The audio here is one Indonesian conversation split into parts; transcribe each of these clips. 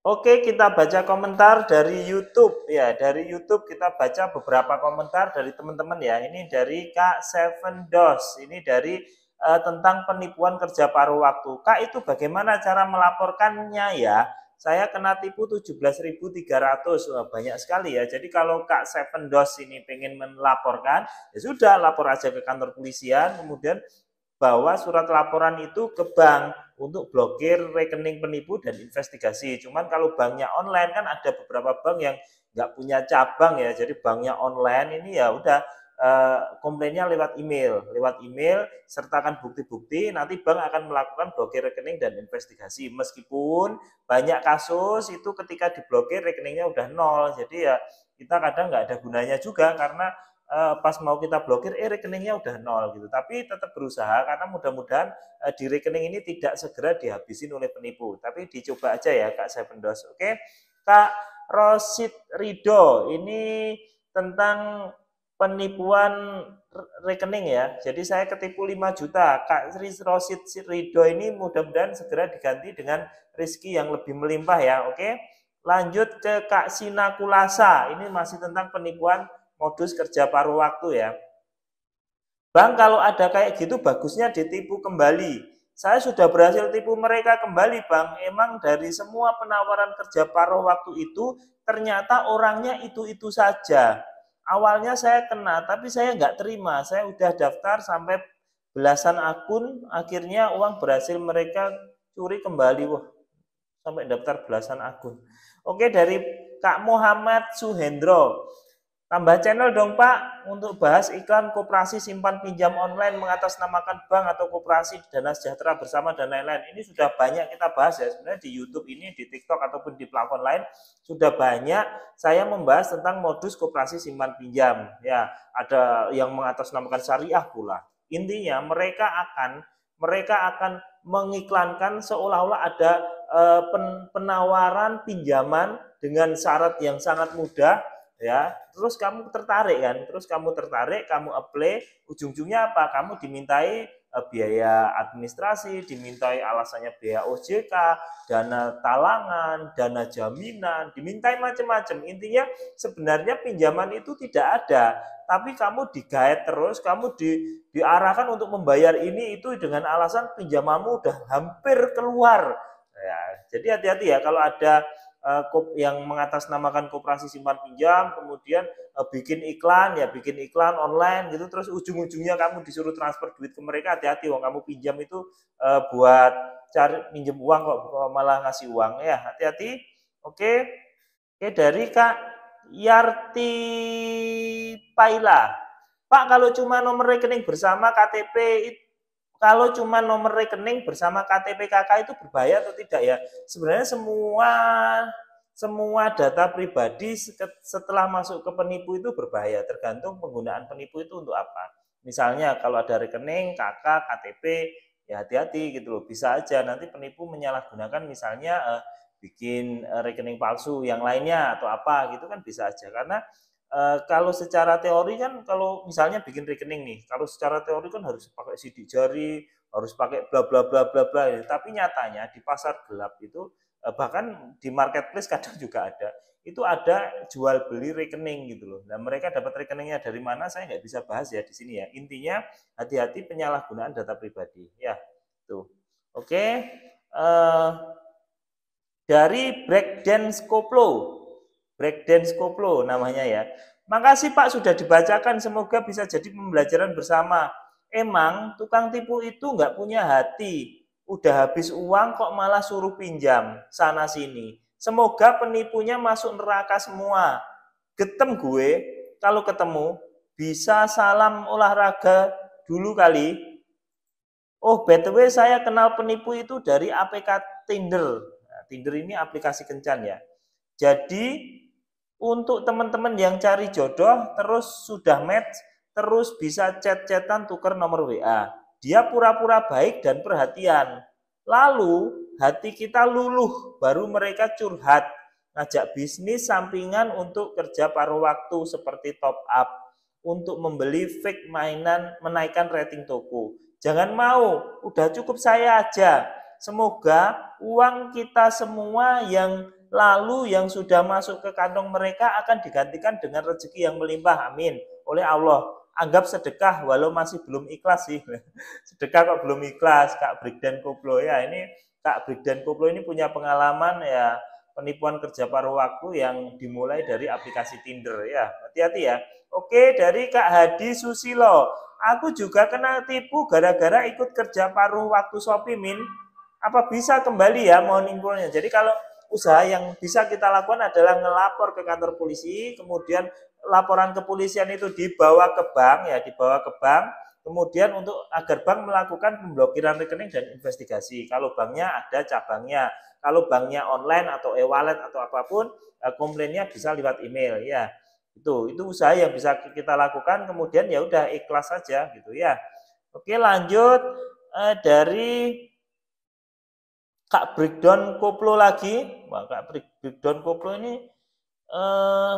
Oke, kita baca komentar dari YouTube ya. Dari YouTube kita baca beberapa komentar dari teman-teman ya. Ini dari Kak Seven Dos. Ini dari uh, tentang penipuan kerja paruh waktu. Kak itu bagaimana cara melaporkannya ya? Saya kena tipu 17.300. Wah, banyak sekali ya. Jadi kalau Kak Seven Dos ini pengen melaporkan, ya sudah lapor aja ke kantor polisian kemudian bawa surat laporan itu ke bank untuk blokir rekening penipu dan investigasi. Cuman kalau banknya online kan ada beberapa bank yang nggak punya cabang ya, jadi banknya online ini ya udah eh, komplainnya lewat email, lewat email sertakan bukti-bukti, nanti bank akan melakukan blokir rekening dan investigasi. Meskipun banyak kasus itu ketika diblokir rekeningnya udah nol, jadi ya kita kadang nggak ada gunanya juga karena uh, pas mau kita blokir, eh rekeningnya udah nol gitu. Tapi tetap berusaha karena mudah-mudahan uh, di rekening ini tidak segera dihabisin oleh penipu. Tapi dicoba aja ya Kak Sependos. Oke, Kak Rosid Rido, ini tentang penipuan rekening ya. Jadi saya ketipu 5 juta. Kak Rosid Rido ini mudah-mudahan segera diganti dengan rizki yang lebih melimpah ya. Oke. Lanjut ke Kak Sinakulasa Ini masih tentang penipuan modus kerja paruh waktu ya. Bang, kalau ada kayak gitu bagusnya ditipu kembali. Saya sudah berhasil tipu mereka kembali, Bang. Emang dari semua penawaran kerja paruh waktu itu, ternyata orangnya itu-itu saja. Awalnya saya kena, tapi saya nggak terima. Saya udah daftar sampai belasan akun, akhirnya uang berhasil mereka curi kembali. Wah, sampai daftar belasan akun. Oke, dari Kak Muhammad Suhendro. Tambah channel dong Pak untuk bahas iklan koperasi simpan pinjam online mengatasnamakan bank atau koperasi dana sejahtera bersama dan lain-lain. Ini sudah banyak kita bahas ya sebenarnya di YouTube ini, di TikTok ataupun di platform lain sudah banyak saya membahas tentang modus koperasi simpan pinjam. Ya, ada yang mengatasnamakan syariah pula. Intinya mereka akan mereka akan mengiklankan seolah-olah ada eh, penawaran pinjaman dengan syarat yang sangat mudah ya terus kamu tertarik kan terus kamu tertarik kamu apply ujung-ujungnya apa kamu dimintai eh, biaya administrasi dimintai alasannya biaya OJK dana talangan dana jaminan dimintai macam-macam intinya sebenarnya pinjaman itu tidak ada tapi kamu digait terus kamu di, diarahkan untuk membayar ini itu dengan alasan pinjamanmu udah hampir keluar ya, jadi hati-hati ya kalau ada Eh, yang mengatasnamakan koperasi simpan pinjam, kemudian eh, bikin iklan, ya bikin iklan online gitu, terus ujung-ujungnya kamu disuruh transfer duit ke mereka, hati-hati, wong kamu pinjam itu eh, buat cari pinjam uang kok malah ngasih uang ya, hati-hati. Oke, oke dari Kak Yarti Paila. Pak kalau cuma nomor rekening bersama KTP itu kalau cuma nomor rekening bersama KTP KK itu berbahaya atau tidak ya? Sebenarnya semua semua data pribadi setelah masuk ke penipu itu berbahaya tergantung penggunaan penipu itu untuk apa. Misalnya kalau ada rekening, KK, KTP, ya hati-hati gitu loh. Bisa aja nanti penipu menyalahgunakan misalnya eh, bikin eh, rekening palsu yang lainnya atau apa gitu kan bisa aja karena Eh, kalau secara teori kan kalau misalnya bikin rekening nih, kalau secara teori kan harus pakai sidik jari, harus pakai bla bla bla bla bla. Gitu. Tapi nyatanya di pasar gelap itu eh, bahkan di marketplace kadang juga ada itu ada jual beli rekening gitu loh. Nah mereka dapat rekeningnya dari mana saya nggak bisa bahas ya di sini ya. Intinya hati-hati penyalahgunaan data pribadi ya tuh. Oke okay. uh, eh, dari breakdance koplo breakdance koplo namanya ya. Makasih Pak sudah dibacakan, semoga bisa jadi pembelajaran bersama. Emang tukang tipu itu nggak punya hati, udah habis uang kok malah suruh pinjam sana sini. Semoga penipunya masuk neraka semua. Getem gue kalau ketemu bisa salam olahraga dulu kali. Oh, btw saya kenal penipu itu dari APK Tinder. Nah, Tinder ini aplikasi kencan ya. Jadi untuk teman-teman yang cari jodoh, terus sudah match, terus bisa chat-chatan tuker nomor WA. Dia pura-pura baik dan perhatian. Lalu hati kita luluh, baru mereka curhat. Ngajak bisnis sampingan untuk kerja paruh waktu seperti top up. Untuk membeli fake mainan menaikkan rating toko. Jangan mau, udah cukup saya aja. Semoga uang kita semua yang lalu yang sudah masuk ke kantong mereka akan digantikan dengan rezeki yang melimpah. Amin. Oleh Allah. Anggap sedekah walau masih belum ikhlas sih. sedekah kok belum ikhlas, Kak Brigdan Koplo ya. Ini Kak Brigdan Koplo ini punya pengalaman ya penipuan kerja paruh waktu yang dimulai dari aplikasi Tinder ya. Hati-hati ya. Oke, dari Kak Hadi Susilo. Aku juga kena tipu gara-gara ikut kerja paruh waktu Shopee Min. Apa bisa kembali ya mohon infonya. Jadi kalau usaha yang bisa kita lakukan adalah ngelapor ke kantor polisi, kemudian laporan kepolisian itu dibawa ke bank ya, dibawa ke bank, kemudian untuk agar bank melakukan pemblokiran rekening dan investigasi. Kalau banknya ada cabangnya, kalau banknya online atau e-wallet atau apapun, eh, komplainnya bisa lewat email ya. Itu itu usaha yang bisa kita lakukan, kemudian ya udah ikhlas saja gitu ya. Oke, lanjut eh, dari Kak breakdown koplo lagi. Wah, Kak breakdown koplo ini eh,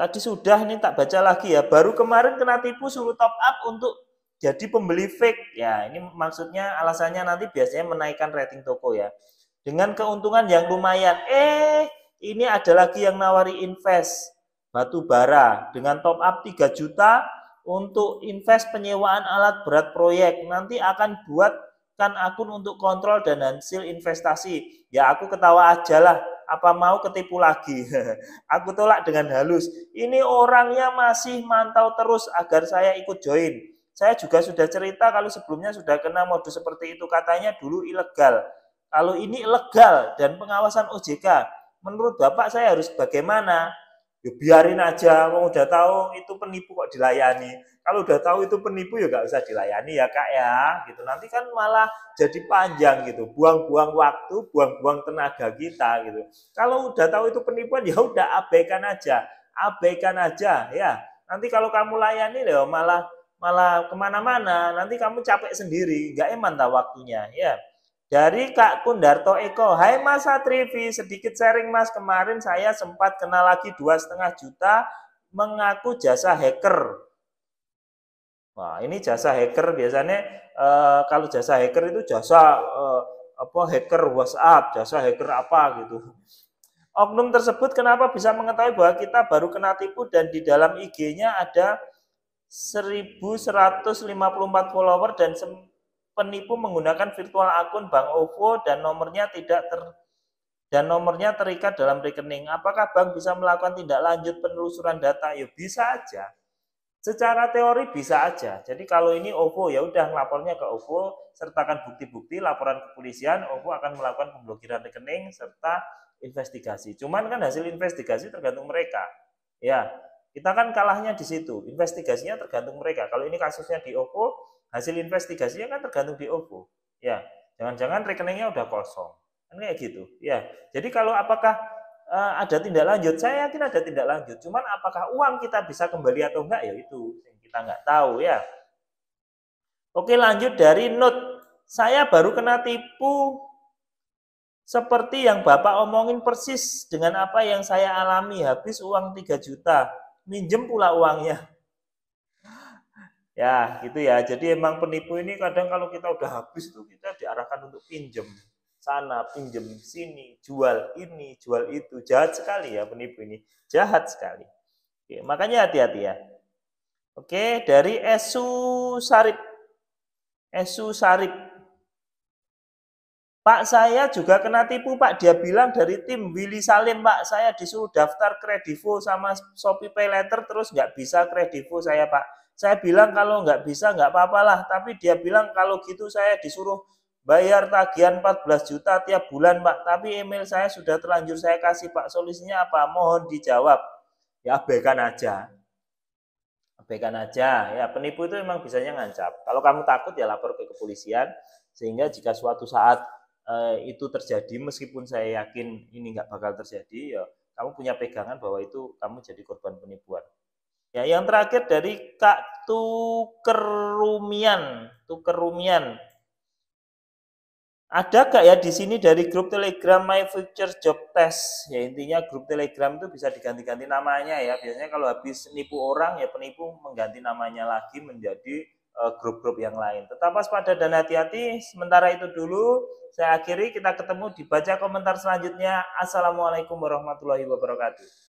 tadi sudah ini tak baca lagi ya. Baru kemarin kena tipu suruh top up untuk jadi pembeli fake. Ya, ini maksudnya alasannya nanti biasanya menaikkan rating toko ya. Dengan keuntungan yang lumayan. Eh, ini ada lagi yang nawari invest batu bara dengan top up 3 juta untuk invest penyewaan alat berat proyek. Nanti akan buat kan akun untuk kontrol dan hasil investasi. Ya aku ketawa aja lah apa mau ketipu lagi. aku tolak dengan halus. Ini orangnya masih mantau terus agar saya ikut join. Saya juga sudah cerita kalau sebelumnya sudah kena modus seperti itu katanya dulu ilegal. Kalau ini legal dan pengawasan OJK, menurut Bapak saya harus bagaimana? Ya biarin aja, mau udah tahu itu penipu kok dilayani. Kalau udah tahu itu penipu ya nggak usah dilayani ya kak ya. Gitu nanti kan malah jadi panjang gitu, buang-buang waktu, buang-buang tenaga kita gitu. Kalau udah tahu itu penipuan ya udah abaikan aja, abaikan aja ya. Nanti kalau kamu layani loh ya malah malah kemana-mana, nanti kamu capek sendiri, nggak eman tak waktunya ya. Dari Kak Kundarto Eko, Hai Mas Satrivi, sedikit sharing Mas, kemarin saya sempat kenal lagi dua setengah juta mengaku jasa hacker. Wah, ini jasa hacker biasanya e, kalau jasa hacker itu jasa e, apa hacker WhatsApp, jasa hacker apa gitu. Oknum tersebut kenapa bisa mengetahui bahwa kita baru kena tipu dan di dalam IG-nya ada 1154 follower dan penipu menggunakan virtual akun bank OVO dan nomornya tidak ter dan nomornya terikat dalam rekening. Apakah bank bisa melakukan tindak lanjut penelusuran data? Ya bisa aja. Secara teori bisa aja. Jadi kalau ini OVO ya udah lapornya ke OVO, sertakan bukti-bukti, laporan kepolisian, OVO akan melakukan pemblokiran rekening serta investigasi. Cuman kan hasil investigasi tergantung mereka. Ya, kita kan kalahnya di situ. Investigasinya tergantung mereka. Kalau ini kasusnya di OVO, hasil investigasinya kan tergantung di OVO. Ya, jangan-jangan rekeningnya udah kosong. Kan kayak gitu. Ya. Jadi kalau apakah uh, ada tindak lanjut, saya yakin ada tindak lanjut. Cuman apakah uang kita bisa kembali atau enggak ya itu yang kita enggak tahu ya. Oke, lanjut dari note. Saya baru kena tipu seperti yang Bapak omongin persis dengan apa yang saya alami habis uang 3 juta. Minjem pula uangnya. Ya, gitu ya. Jadi emang penipu ini kadang kalau kita udah habis itu kita diarahkan untuk pinjem sana, pinjem sini, jual ini, jual itu. Jahat sekali ya penipu ini. Jahat sekali. Oke, makanya hati-hati ya. Oke, dari Esu Sarip. Esu Sarip. Pak saya juga kena tipu Pak. Dia bilang dari tim Willy Salim Pak. Saya disuruh daftar kredivo sama Shopee Pay Letter terus nggak bisa kredivo saya Pak. Saya bilang hmm. kalau nggak bisa nggak apa lah, tapi dia bilang kalau gitu saya disuruh bayar tagihan 14 juta tiap bulan Pak, tapi email saya sudah terlanjur saya kasih Pak, solusinya apa? Mohon dijawab. Ya abaikan aja. Abaikan aja. Ya penipu itu memang bisanya ngancap. Kalau kamu takut ya lapor ke kepolisian sehingga jika suatu saat eh, itu terjadi meskipun saya yakin ini nggak bakal terjadi ya kamu punya pegangan bahwa itu kamu jadi korban penipuan. Ya, yang terakhir dari Kak Tukerumian, Tukerumian. Ada gak ya di sini dari grup Telegram My Future Job Test? Ya intinya grup Telegram itu bisa diganti-ganti namanya ya. Biasanya kalau habis nipu orang ya penipu mengganti namanya lagi menjadi eh, grup-grup uh, yang lain. Tetap waspada dan hati-hati. Sementara itu dulu saya akhiri kita ketemu di baca komentar selanjutnya. Assalamualaikum warahmatullahi wabarakatuh.